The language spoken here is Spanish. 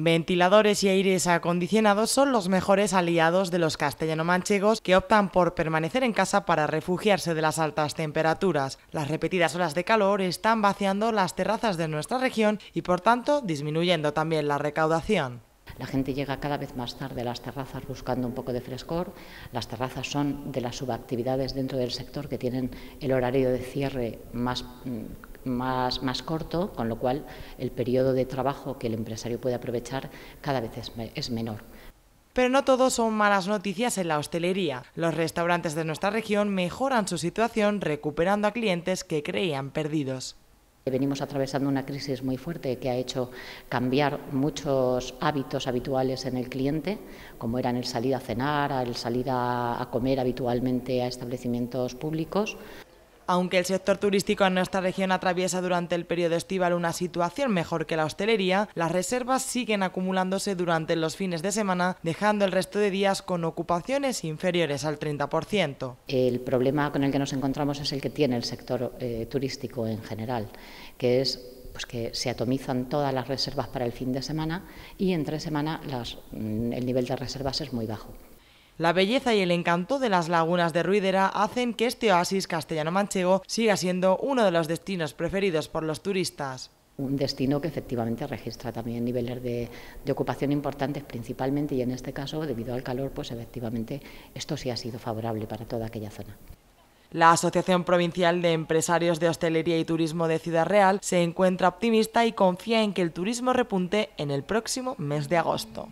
Ventiladores y aires acondicionados son los mejores aliados de los castellano-manchegos que optan por permanecer en casa para refugiarse de las altas temperaturas. Las repetidas horas de calor están vaciando las terrazas de nuestra región y por tanto disminuyendo también la recaudación. La gente llega cada vez más tarde a las terrazas buscando un poco de frescor. Las terrazas son de las subactividades dentro del sector que tienen el horario de cierre más mm, más, más corto, con lo cual el periodo de trabajo que el empresario puede aprovechar cada vez es, es menor. Pero no todo son malas noticias en la hostelería. Los restaurantes de nuestra región mejoran su situación recuperando a clientes que creían perdidos. Venimos atravesando una crisis muy fuerte que ha hecho cambiar muchos hábitos habituales en el cliente, como eran el salir a cenar, el salir a, comer habitualmente a establecimientos públicos. Aunque el sector turístico en nuestra región atraviesa durante el periodo estival una situación mejor que la hostelería, las reservas siguen acumulándose durante los fines de semana, dejando el resto de días con ocupaciones inferiores al 30%. El problema con el que nos encontramos es el que tiene el sector eh, turístico en general, que es pues que se atomizan todas las reservas para el fin de semana y entre semana mm, el nivel de reservas es muy bajo. La belleza y el encanto de las lagunas de Ruidera hacen que este oasis castellano-manchego siga siendo uno de los destinos preferidos por los turistas un destino que efectivamente registra también niveles de, ocupación importantes principalmente y en este caso debido al calor pues efectivamente esto sí ha sido favorable para toda aquella zona. La Asociación Provincial de Empresarios de Hostelería y Turismo de Ciudad Real se encuentra optimista y confía en que el turismo repunte en el próximo mes de agosto.